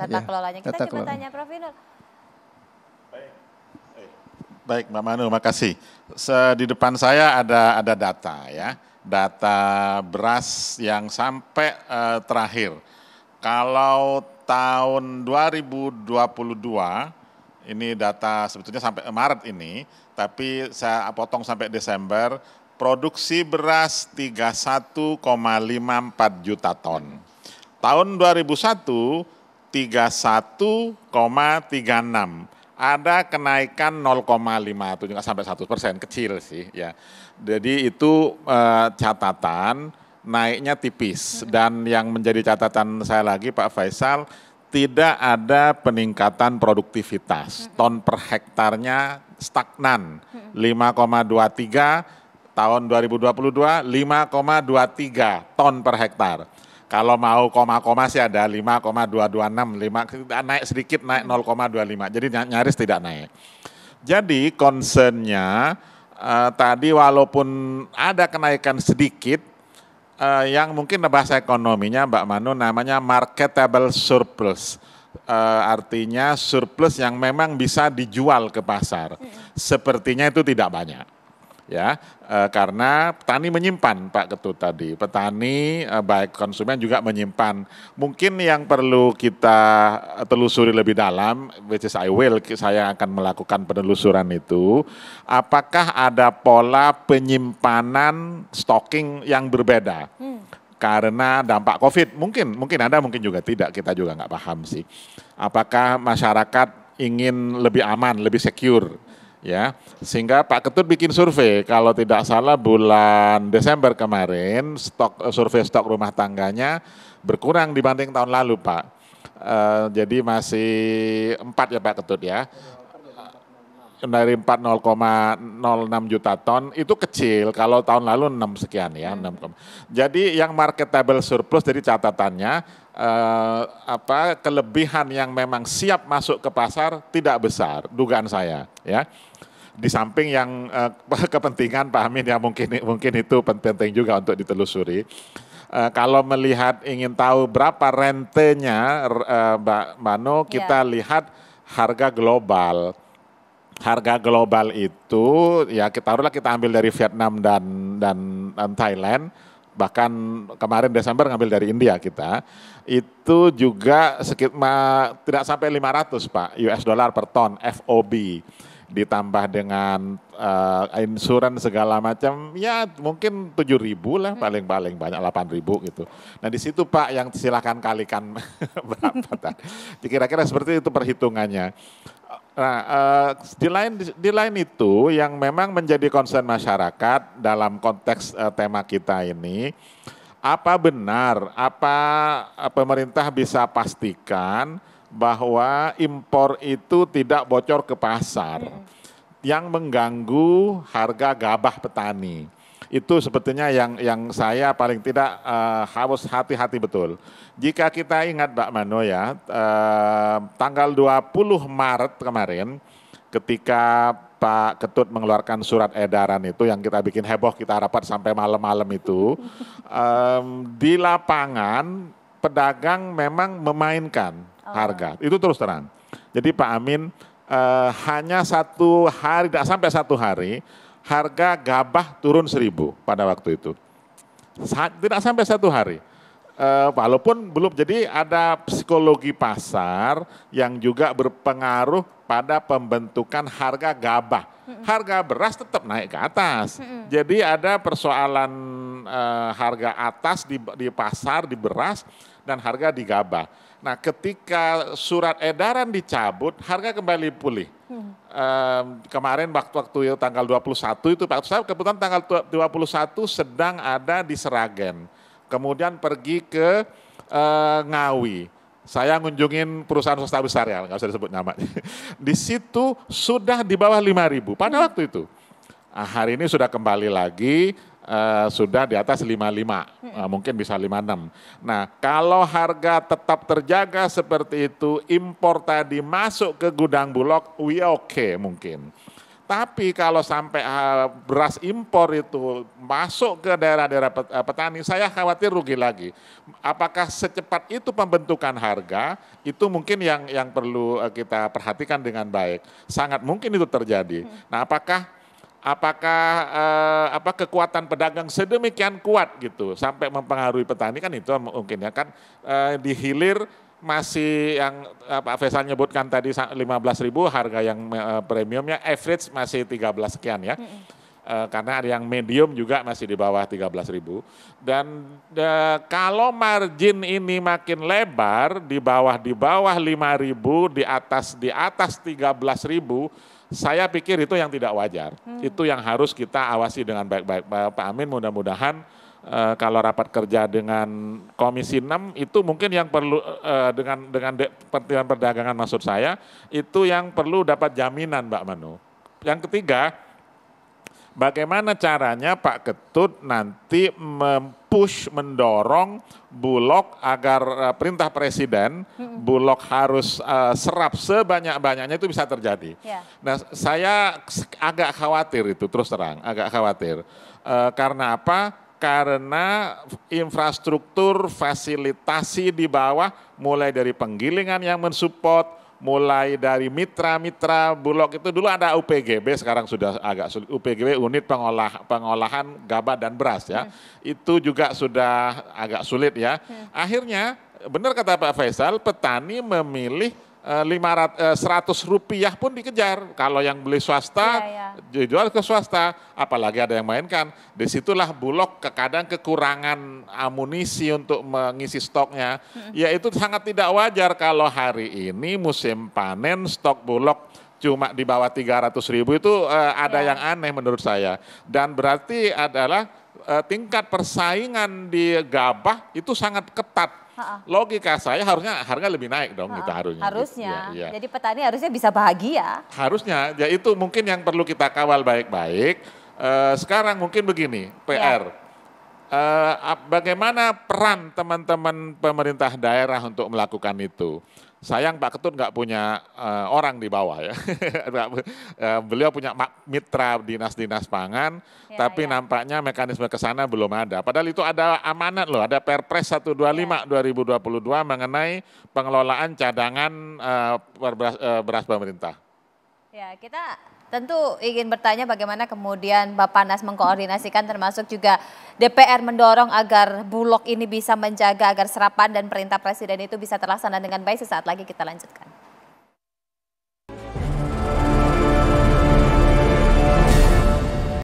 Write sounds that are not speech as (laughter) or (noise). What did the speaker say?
tata ya, kelolanya. Kita tata coba kelola. tanya Prof. Inul. Baik. Baik, Mbak Manu, kasih. Di depan saya ada ada data ya, data beras yang sampai uh, terakhir. Kalau tahun 2022 ini data sebetulnya sampai Maret ini, tapi saya potong sampai Desember, produksi beras 31,54 juta ton. Tahun 2001 31,36. Ada kenaikan 0,57 sampai 1 persen, kecil sih ya. Jadi itu eh, catatan naiknya tipis dan yang menjadi catatan saya lagi Pak Faisal tidak ada peningkatan produktivitas. Ton per hektarnya stagnan 5,23 tahun 2022 5,23 ton per hektar. Kalau mau koma-koma sih ada 5,226, 5 naik sedikit naik 0,25. Jadi nyaris tidak naik. Jadi concernnya uh, tadi walaupun ada kenaikan sedikit uh, yang mungkin bahasa ekonominya Mbak Manu namanya marketable surplus. Uh, artinya surplus yang memang bisa dijual ke pasar. Sepertinya itu tidak banyak ya e, karena petani menyimpan Pak Ketut tadi petani e, baik konsumen juga menyimpan mungkin yang perlu kita telusuri lebih dalam which is I will saya akan melakukan penelusuran itu apakah ada pola penyimpanan stocking yang berbeda hmm karena dampak COVID. Mungkin, mungkin ada, mungkin juga tidak. Kita juga nggak paham sih. Apakah masyarakat ingin lebih aman, lebih secure ya sehingga Pak Ketut bikin survei kalau tidak salah bulan Desember kemarin stok eh, survei stok rumah tangganya berkurang dibanding tahun lalu Pak uh, jadi masih empat ya Pak Ketut ya dari 40,06 juta ton itu kecil kalau tahun lalu 6 sekian ya hmm. 6, jadi yang marketable surplus jadi catatannya eh, apa kelebihan yang memang siap masuk ke pasar tidak besar dugaan saya ya di samping yang eh, (laughs) kepentingan Pak Amin ya mungkin mungkin itu penting juga untuk ditelusuri uh, kalau melihat ingin tahu berapa rentenya uh, Mbak Mano, ya. kita yeah. lihat harga global harga global itu ya kita taruhlah kita ambil dari Vietnam dan dan, dan Thailand bahkan kemarin Desember ngambil dari India kita itu juga sekitar tidak sampai 500 Pak US dollar per ton FOB ditambah dengan uh, eh, insuran segala macam ya mungkin tujuh ribu lah hmm. paling-paling banyak delapan ribu gitu. Nah di situ Pak yang silakan kalikan (laughs) berapa Kira-kira seperti itu perhitungannya. Nah, uh, di lain di lain itu yang memang menjadi concern masyarakat dalam konteks uh, tema kita ini, apa benar, apa eh, pemerintah bisa pastikan bahwa impor itu tidak bocor ke pasar yang mengganggu harga gabah petani? itu sebetulnya yang yang saya paling tidak uh, harus hati-hati betul. Jika kita ingat Mbak Mano ya, uh, tanggal 20 Maret kemarin ketika Pak Ketut mengeluarkan surat edaran itu yang kita bikin heboh kita rapat sampai malam-malam itu um, (laughs) di lapangan pedagang memang memainkan oh. harga itu terus terang. Jadi Pak Amin uh, hanya satu hari tidak sampai satu hari harga gabah turun seribu pada waktu itu. Tidak sampai satu hari. E, walaupun belum jadi ada psikologi pasar yang juga berpengaruh pada pembentukan harga gabah. Harga beras tetap naik ke atas. Jadi ada persoalan e, harga atas di, di pasar di beras dan harga di gabah. Nah, ketika surat edaran dicabut, harga kembali pulih. Mm um, kemarin waktu-waktu tanggal 21 itu Pak saya kebetulan tanggal 21 sedang ada di Seragen. Kemudian pergi ke uh, Ngawi. Saya ngunjungin perusahaan swasta besar ya, nggak usah disebut namanya. (laughs) Di situ sudah di bawah 5.000 pada hmm. waktu itu. Nah, hari ini sudah kembali lagi Eh, sudah di atas 55, uh, eh, mungkin bisa 56. Nah, kalau harga tetap terjaga seperti itu, impor tadi masuk ke gudang Bulog, we okay mungkin. Tapi kalau sampai eh, beras impor itu masuk ke daerah-daerah petani, saya khawatir rugi lagi. Apakah secepat itu pembentukan harga? Itu mungkin yang yang perlu kita perhatikan dengan baik. Sangat mungkin itu terjadi. Nah, apakah apakah eh, apa kekuatan pedagang sedemikian kuat gitu sampai mempengaruhi petani kan itu mungkin ya kan eh, di hilir masih yang eh, Pak Faisal nyebutkan tadi ribu harga yang eh, premiumnya average masih 13 sekian ya. Eh, karena ada yang medium juga masih di bawah ribu dan kalau margin ini makin lebar di bawah di bawah 5.000 di atas di atas ribu saya pikir itu yang tidak wajar. Hmm. Itu yang harus kita awasi dengan baik-baik. Pak Amin mudah-mudahan Uh, kalau rapat kerja dengan Komisi 6 itu mungkin yang perlu uh, dengan dengan Pertimbangan Perdagangan maksud saya itu yang perlu dapat jaminan Mbak Manu. Yang ketiga, Bagaimana caranya Pak Ketut nanti mempush, mendorong Bulog agar eh, perintah Presiden, Bulog harus uh, serap sebanyak-banyaknya itu bisa terjadi. Yeah. Nah saya agak khawatir itu, terus terang agak khawatir. Uh, karena apa? Karena infrastruktur, fasilitasi di bawah mulai dari penggilingan yang mensupport, mulai dari mitra-mitra Bulog itu dulu ada UPGB sekarang sudah agak sulit UPGB unit pengolah pengolahan gabah dan beras ya. Hmm. Itu juga sudah agak sulit ya. Hmm. Akhirnya benar kata Pak Faisal petani memilih 100 eh, eh, rupiah pun dikejar. Kalau yang beli swasta, ya, ya. jual ke swasta, apalagi ada yang mainkan. Disitulah Bulog kekadang kekurangan amunisi untuk mengisi stoknya. Hmm. Ya itu sangat tidak wajar kalau hari ini musim panen stok Bulog cuma di bawah 300 ribu itu uh, ada ya. yang aneh menurut saya. Dan berarti adalah uh, tingkat persaingan di gabah itu sangat ketat Logika saya harusnya harga lebih naik dong kita harusnya. Harusnya. Ya, ya. Jadi petani harusnya bisa bahagia. Harusnya, ya itu mungkin yang perlu kita kawal baik-baik. Uh, sekarang mungkin begini, PR. Ya. Eh, bagaimana peran teman-teman pemerintah daerah untuk melakukan itu? Sayang Pak Ketut nggak punya uh, orang di bawah ya. (laughs) Eh, beliau punya mitra dinas-dinas pangan, ya, tapi ya. nampaknya mekanisme ke sana belum ada. Padahal itu ada amanat loh, ada Perpres 125 ya. 2022 mengenai pengelolaan cadangan uh, eh, beras, uh, beras pemerintah. Ya, kita Tentu ingin bertanya bagaimana kemudian Bapak Nas mengkoordinasikan termasuk juga DPR mendorong agar Bulog ini bisa menjaga agar serapan dan perintah Presiden itu bisa terlaksana dengan baik. Sesaat lagi kita lanjutkan.